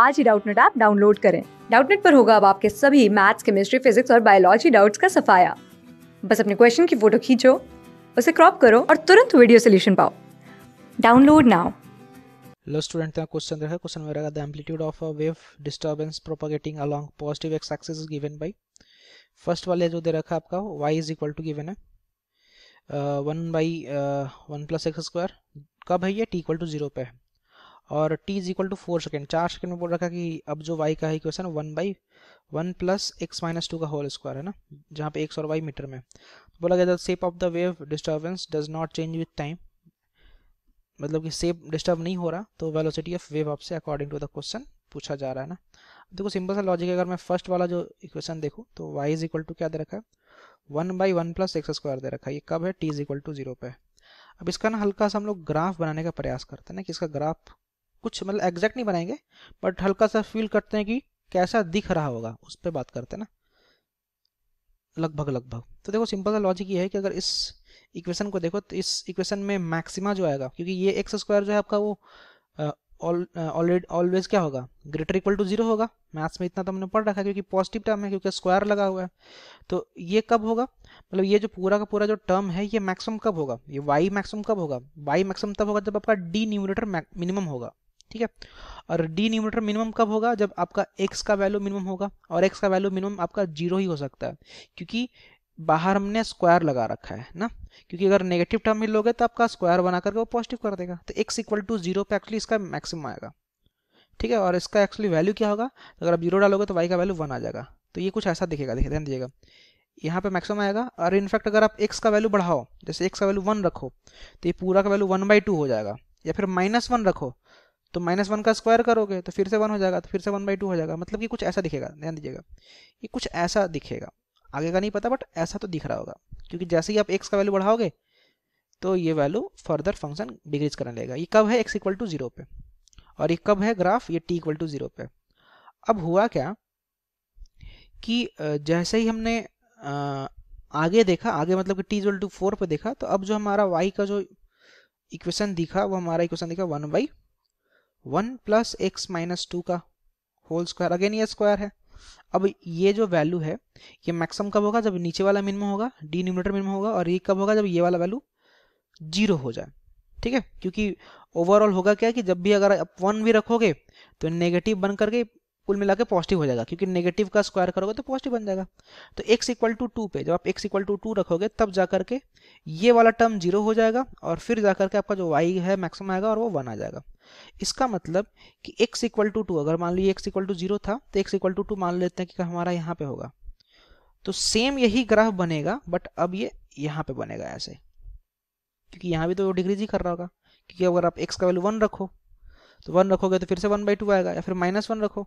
आज ही Doubtnut app download करें डाउटनेट पर होगा अब आपके सभी मैथ्स केमिस्ट्री फिजिक्स और बायोलॉजी डाउट्स का सफाया बस अपने क्वेश्चन की फोटो खींचो उसे क्रॉप करो और तुरंत वीडियो सोल्यूशन पाओ डाउनलोड नाउ लो स्टूडेंट का क्वेश्चन रहा क्वेश्चन में रहेगा the amplitude of a wave disturbance propagating along positive X axis is given by first वाले जो दे रखा आपका y is equal to given है one by one plus x square कब है ये t इक्वल टू जीरो पे है और t is equal to four second चार सेकेंड में बोल रखा कि अब जो y का है equation one by one plus x minus two का होल स्क्वायर है ना जहाँ पे x और y मीटर में बोला गया था shape of the wave disturbance does not change with time मतलब कि सेप डिस्टर्ब नहीं हो रहा तो वेलोसिटी ऑफ वेव आपसे अकॉर्डिंग टू द क्वेश्चन पूछा जा रहा है ना देखो सिंपल सा लॉजिक है अगर मैं फर्स्ट वाला जो इक्वेशन देखूँ तो वाई इज इक्वल टू क्या दे रखा है one by one plus x square दे रखा है ये कब है t is equal to zero पे अब इसका ना हल्का सा हम लोग ग्राफ बनाने का प्रयास करते हैं ना कि इसका ग्राफ कुछ मतलब एग्जैक्ट नहीं बनाएंगे बट हल्का सा फील करते हैं कि कैसा दिख रहा होगा उस पर बात करते हैं ना लगभग लगभग तो देखो सिंपल सा लॉजिक ये है कि अगर इस इक्वेशन को देखो तो इस इक्वेशन में मैक्सिमा जो आएगा क्योंकि ये एक्स स्क्वायर जो है आपका वो ऑलरेडी ऑलवेज क्या होगा ग्रेटर इक्वल टू जीरो होगा मैथ्स में इतना तो हमने पढ़ रखा है क्योंकि पॉजिटिव टर्म है क्योंकि स्क्वायर लगा हुआ है तो ये कब होगा मतलब ये जो पूरा का पूरा जो टर्म है ये मैक्सिमम कब होगा ये वाई मैक्सिमम कब होगा वाई मैक्सिमम तब होगा जब आपका डी न्यूमिनेटर मिनिमम होगा ठीक है और डी न्यूमिनेटर मिनिमम कब होगा जब आपका एक्स का वैल्यू मिनिमम होगा और एक्स का वैल्यू मिनिमम आपका जीरो ही हो सकता है क्योंकि बाहर हमने स्क्वायर लगा रखा है ना क्योंकि अगर नेगेटिव टर्म ही लोगे तो आपका स्क्वायर बना करके वो पॉजिटिव कर देगा तो एक्स इक्वल टू जीरो पे एक्चुअली इसका मैक्सिमम आएगा ठीक है और इसका एक्चुअली वैल्यू क्या होगा अगर आप जीरो डालोगे तो वाई का वैल्यू वन आ जाएगा तो ये कुछ ऐसा दिखेगा देखिए ध्यान दीजिएगा यहाँ पे मैक्सिमम आएगा और इनफैक्ट अगर आप एक्स का वैल्यू बढ़ाओ जैसे एक्स का वैल्यू वन रखो तो ये पूरा का वैल्यू वन बाई टू हो जाएगा या फिर माइनस वन रखो तो माइनस वन का स्क्वायर करोगे तो फिर से वन हो जाएगा तो फिर से वन बाई टू हो जाएगा मतलब कि कुछ ऐसा दिखेगा ध्यान दीजिएगा ये कुछ ऐसा दिखेगा आगे का नहीं पता बट ऐसा तो दिख रहा होगा क्योंकि जैसे ही आप एक्स का वैल्यू बढ़ाओगे तो ये वैल्यू फर्दर फंक्शन डिक्रीज करने लगेगा ये कब है एक्स इक्वल टू जीरो पे और ये कब है ग्राफ ये टी इक्वल टू जीरो पे अब हुआ क्या कि जैसे ही हमने आगे देखा आगे मतलब कि टी इक्वल टू फोर पे देखा तो अब जो हमारा वाई का जो इक्वेशन दिखा वो हमारा इक्वेशन दिखा one by one plus x minus two का होल स्क्वायर अगेन ये स्क्वायर है अब ये जो वैल्यू है ये मैक्सिमम कब होगा जब नीचे वाला मिनिमम होगा डी न्यूमिनेटर मिनिमम होगा और ये कब होगा जब ये वाला वैल्यू जीरो हो जाए ठीक है क्योंकि ओवरऑल होगा क्या कि जब भी अगर आप वन भी रखोगे तो नेगेटिव बन करके कुल मिला के पॉजिटिव हो जाएगा क्योंकि नेगेटिव का स्क्वायर करोगे तो पॉजिटिव बन जाएगा तो x इक्वल टू टू पे जब आप x इक्वल टू टू रखोगे तब जा करके ये वाला टर्म जीरो हो जाएगा और फिर जा करके आपका जो y है मैक्सिमम आएगा और वो वन आ जाएगा इसका मतलब कि x इक्वल टू टू अगर मान लीजिए x इक्वल टू जीरो था तो x इक्वल टू टू मान लेते हैं कि हमारा यहाँ पे होगा तो सेम यही ग्राफ बनेगा बट अब ये यहाँ पे बनेगा ऐसे क्योंकि यहाँ भी तो डिग्रीज ही कर रहा होगा क्योंकि अगर आप एक्स का वैल्यू वन रखो तो वन रखोगे तो फिर से वन बाई टू आएगा या फिर माइनस वन रखो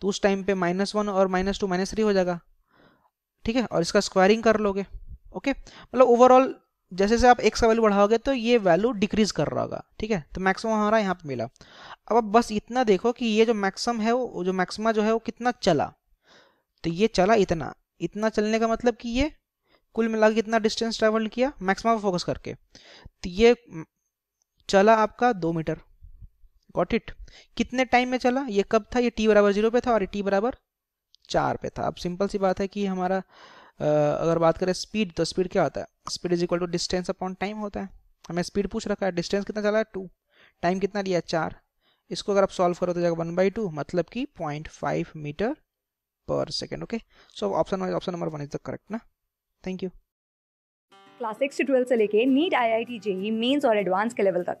तो उस टाइम पे माइनस वन और माइनस टू माइनस थ्री हो जाएगा ठीक है और इसका स्क्वायरिंग कर लोगे ओके मतलब ओवरऑल जैसे जैसे आप एक का वैल्यू बढ़ाओगे तो ये वैल्यू डिक्रीज कर रहा होगा ठीक है तो मैक्सिमम हमारा यहाँ पे मिला अब आप बस इतना देखो कि ये जो मैक्सिमम है वो जो मैक्सिमा जो है वो कितना चला तो ये चला इतना इतना चलने का मतलब कि ये कुल मिला के कितना डिस्टेंस ट्रेवल किया मैक्सिमा पर फोकस करके तो ये चला आपका दो मीटर गॉट इट कितने टाइम में चला ये कब था ये टी बराबर जीरो पे था और ये टी बराबर चार पे था अब सिंपल सी बात है कि हमारा आ, अगर बात करें स्पीड तो स्पीड क्या होता है speed is equal to distance upon time होता है हमें स्पीड पूछ रखा है डिस्टेंस कितना चला है टू टाइम कितना लिया चार इसको अगर आप सॉल्व करो तो जाएगा वन बाई टू मतलब कि point five metre per second okay so option option number one is the correct ना थैंक यू क्लास सिक्स से से लेके NEET I I T JEE mains और एडवांस के लेवल तक